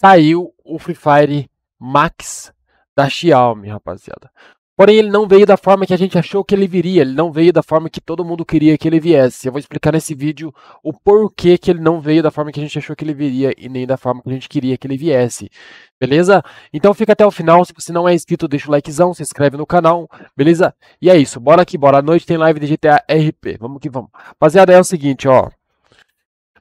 saiu o Free Fire Max da Xiaomi, rapaziada. Porém, ele não veio da forma que a gente achou que ele viria, ele não veio da forma que todo mundo queria que ele viesse. Eu vou explicar nesse vídeo o porquê que ele não veio da forma que a gente achou que ele viria e nem da forma que a gente queria que ele viesse. Beleza? Então fica até o final, se você não é inscrito, deixa o likezão, se inscreve no canal, beleza? E é isso, bora aqui, bora. À noite tem live de GTA RP, vamos que vamos. Rapaziada, é o seguinte, ó.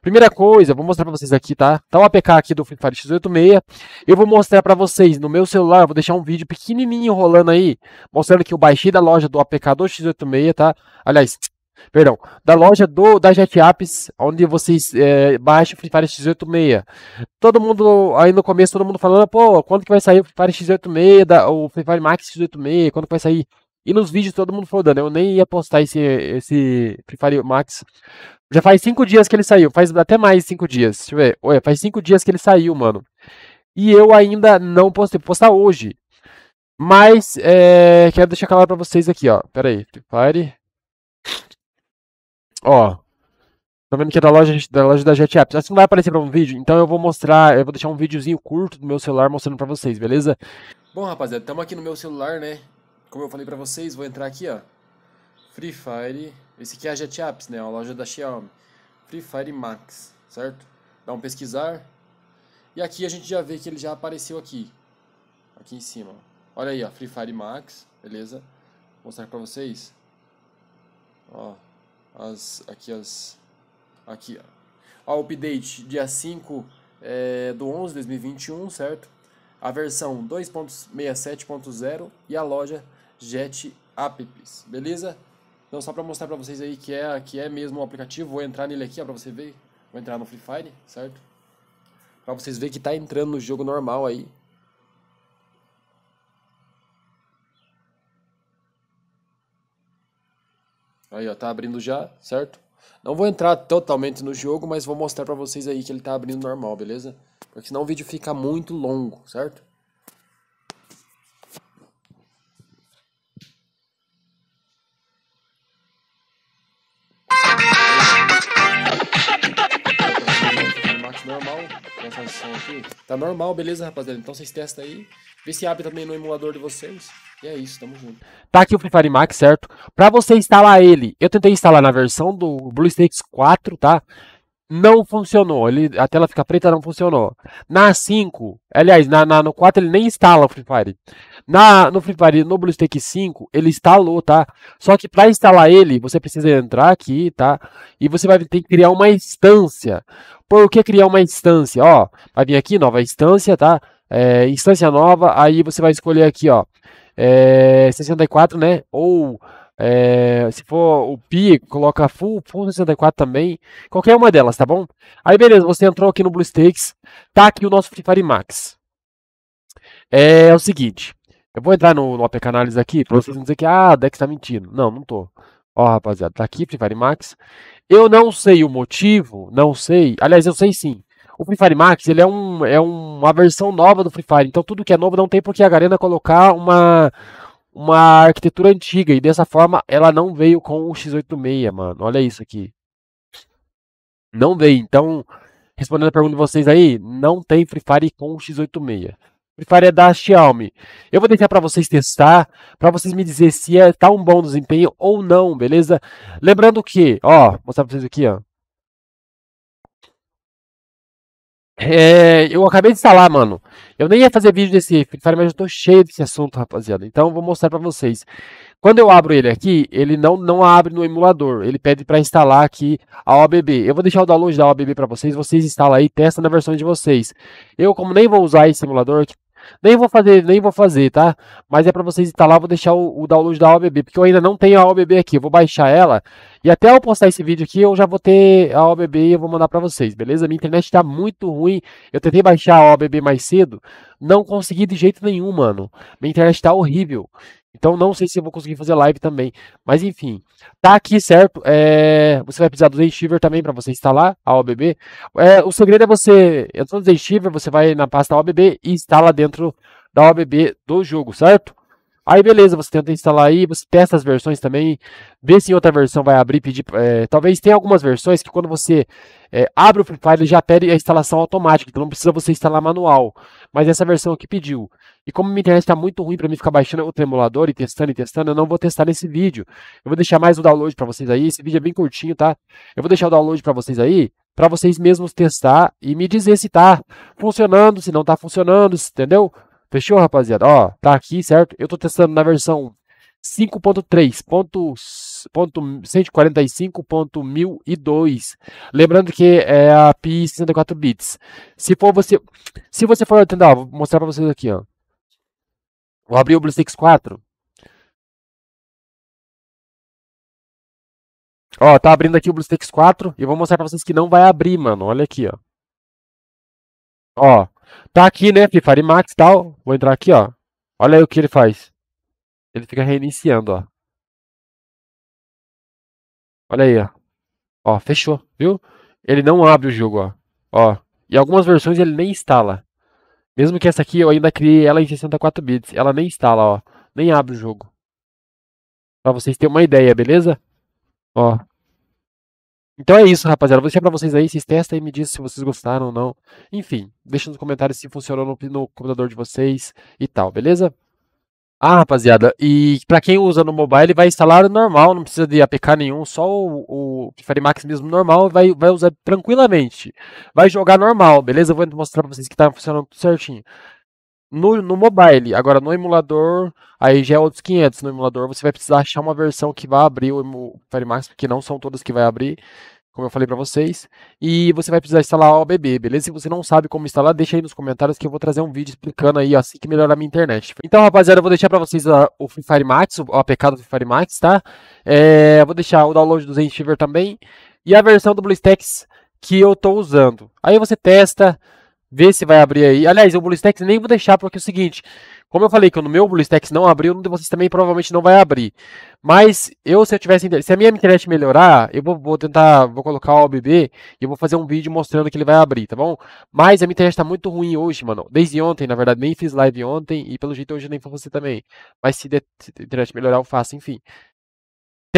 Primeira coisa, vou mostrar para vocês aqui, tá? Tá o APK aqui do Free Fire X86. Eu vou mostrar para vocês no meu celular, vou deixar um vídeo pequenininho rolando aí, mostrando que eu baixei da loja do APK do X86, tá? Aliás, perdão, da loja do da JetApps, onde vocês é, baixam o Free Fire X86. Todo mundo, aí no começo, todo mundo falando, pô, quando que vai sair o Free Fire X86, da, o Free Fire Max X86, quando que vai sair? E nos vídeos todo mundo falando, né? eu nem ia postar esse, esse Free Fire Max já faz cinco dias que ele saiu. Faz até mais cinco dias. Deixa eu ver. faz cinco dias que ele saiu, mano. E eu ainda não postei. Postar hoje. Mas, é, quero deixar claro pra vocês aqui, ó. Pera aí. Free Ó. Tá vendo que é da loja, da loja da Jet Apps. Assim não vai aparecer pra um vídeo, então eu vou mostrar, eu vou deixar um videozinho curto do meu celular mostrando pra vocês, beleza? Bom, rapaziada, estamos aqui no meu celular, né? Como eu falei pra vocês, vou entrar aqui, ó. Free Fire. Esse aqui é a JetApps, né? É a loja da Xiaomi. Free Fire Max, certo? Dá um pesquisar. E aqui a gente já vê que ele já apareceu aqui. Aqui em cima. Olha aí, ó. Free Fire Max, beleza? Vou mostrar pra vocês. Ó. As, aqui as... Aqui, ó. A update dia 5 é, eh, do 11 de 2021, certo? A versão 2.67.0 e a loja Jet Apps, beleza? Então só para mostrar para vocês aí que é, que é mesmo o um aplicativo, vou entrar nele aqui, para você ver. Vou entrar no Free Fire, certo? Para vocês verem que está entrando no jogo normal aí. Aí, ó, tá abrindo já, certo? Não vou entrar totalmente no jogo, mas vou mostrar para vocês aí que ele tá abrindo normal, beleza? Porque senão o vídeo fica muito longo, certo? presta atenção aqui. Tá normal, beleza, rapaziada? Então vocês testam aí. Vê se abre também no emulador de vocês. E é isso, tamo junto. Tá aqui o Free Fire Max, certo? Pra você instalar ele, eu tentei instalar na versão do BlueStacks 4, tá? não funcionou. Ele, a tela fica preta, não funcionou. Na 5, aliás, na, na, no 4 ele nem instala o Free Fire. Na, no Free Fire, no BlueStack 5, ele instalou, tá? Só que para instalar ele, você precisa entrar aqui, tá? E você vai ter que criar uma instância. Por que criar uma instância? Ó, vai vir aqui, nova instância, tá? É, instância nova, aí você vai escolher aqui, ó, é, 64, né? Ou é, se for o Pi, coloca Full, Full 64 também. Qualquer uma delas, tá bom? Aí beleza, você entrou aqui no BlueStakes. Tá aqui o nosso Free Fire Max. É, é o seguinte. Eu vou entrar no, no APK aqui pra vocês não dizer que ah, o Dex tá mentindo. Não, não tô. Ó, rapaziada, tá aqui Free Fire Max. Eu não sei o motivo, não sei. Aliás, eu sei sim. O Free Fire Max ele é, um, é uma versão nova do Free Fire. Então tudo que é novo não tem por que a Garena colocar uma uma arquitetura antiga e dessa forma ela não veio com o x86, mano. Olha isso aqui. Não veio. Então, respondendo a pergunta de vocês aí, não tem Free Fire com o x86. Free Fire é da Xiaomi. Eu vou deixar para vocês testar, para vocês me dizer se é tá um bom desempenho ou não, beleza? Lembrando que, ó, vou mostrar para vocês aqui, ó. É, eu acabei de instalar, mano. Eu nem ia fazer vídeo desse Free Fire, mas eu tô cheio desse assunto, rapaziada. Então, vou mostrar pra vocês. Quando eu abro ele aqui, ele não, não abre no emulador. Ele pede pra instalar aqui a OBB. Eu vou deixar o download da OBB pra vocês. Vocês instalam aí, testa na versão de vocês. Eu, como nem vou usar esse emulador, nem vou fazer, nem vou fazer, tá? Mas é para vocês instalar, tá vou deixar o, o, download da OBB, porque eu ainda não tenho a OBB aqui. Eu vou baixar ela e até eu postar esse vídeo aqui, eu já vou ter a OBB e eu vou mandar para vocês, beleza? Minha internet tá muito ruim. Eu tentei baixar a OBB mais cedo, não consegui de jeito nenhum, mano. Minha internet tá horrível. Então não sei se eu vou conseguir fazer live também. Mas enfim, tá aqui, certo? É, você vai precisar do Zenchiver também para você instalar a OBB. É, o segredo é você, entrando no Zenchiver, você vai na pasta OBB e instala dentro da OBB do jogo, certo? Aí beleza, você tenta instalar aí, você testa as versões também, vê se em outra versão vai abrir, pedir. É, talvez tenha algumas versões que quando você é, abre o Free Fire ele já pede a instalação automática, então não precisa você instalar manual. Mas essa versão aqui pediu. E como minha internet está muito ruim para mim ficar baixando o tremulador e testando e testando, eu não vou testar nesse vídeo. Eu vou deixar mais o um download para vocês aí. Esse vídeo é bem curtinho, tá? Eu vou deixar o download para vocês aí, para vocês mesmos testar e me dizer se está funcionando, se não está funcionando, entendeu? Fechou, rapaziada? Ó, tá aqui, certo? Eu tô testando na versão 5.3.145.1002. Lembrando que é a API 64 bits. Se for você, se você for tentar, vou mostrar para vocês aqui, ó. Vou abrir o BlueStacks 4. Ó, tá abrindo aqui o BlueStacks 4 e vou mostrar para vocês que não vai abrir, mano. Olha aqui, ó. Ó, Tá aqui, né, fi? Max e tal. Vou entrar aqui, ó. Olha aí o que ele faz. Ele fica reiniciando, ó. Olha aí, ó. Ó, fechou, viu? Ele não abre o jogo, ó. Ó. E algumas versões ele nem instala. Mesmo que essa aqui eu ainda criei ela em 64 bits. Ela nem instala, ó. Nem abre o jogo. Pra vocês terem uma ideia, beleza? Ó. Então é isso, rapaziada. Vou deixar pra vocês aí, vocês testem e me dizem se vocês gostaram ou não. Enfim, deixa nos comentários se funcionou no, no computador de vocês e tal, beleza? Ah, rapaziada, e para quem usa no mobile, vai instalar normal, não precisa de APK nenhum, só o, o mesmo normal, vai, vai usar tranquilamente. Vai jogar normal, beleza? Eu vou mostrar para vocês que tá funcionando tudo certinho no, no mobile. Agora, no emulador, aí já é outros 500. No emulador, você vai precisar achar uma versão que vai abrir o, Firemax porque não são todas que vai abrir, como eu falei para vocês. E você vai precisar instalar o OBB, beleza? Se você não sabe como instalar, deixa aí nos comentários que eu vou trazer um vídeo explicando aí assim que melhorar a minha internet. Então, rapaziada, eu vou deixar para vocês a, o Firemax Fire Max, o APK do Firemax Fire Max, tá? É, vou deixar o download do Zenfever também e a versão do BlueStacks que eu tô usando. Aí você testa Vê se vai abrir aí. Aliás, o BlueStacks nem vou deixar, porque é o seguinte. Como eu falei que no meu BlueStacks não abriu, no de vocês também provavelmente não vai abrir. Mas eu, se eu tivesse... Se a minha internet melhorar, eu vou, vou tentar... Vou colocar o OBB e eu vou fazer um vídeo mostrando que ele vai abrir, tá bom? Mas a minha internet tá muito ruim hoje, mano. Desde ontem, na verdade. Nem fiz live ontem e pelo jeito hoje nem foi você também. Mas se, de, se a internet melhorar, eu faço, enfim.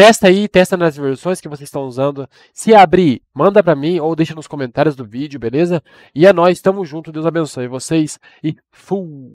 Testa aí, testa nas versões que vocês estão usando. Se abrir, manda para mim ou deixa nos comentários do vídeo, beleza? E é nós, tamo junto, Deus abençoe vocês e fui!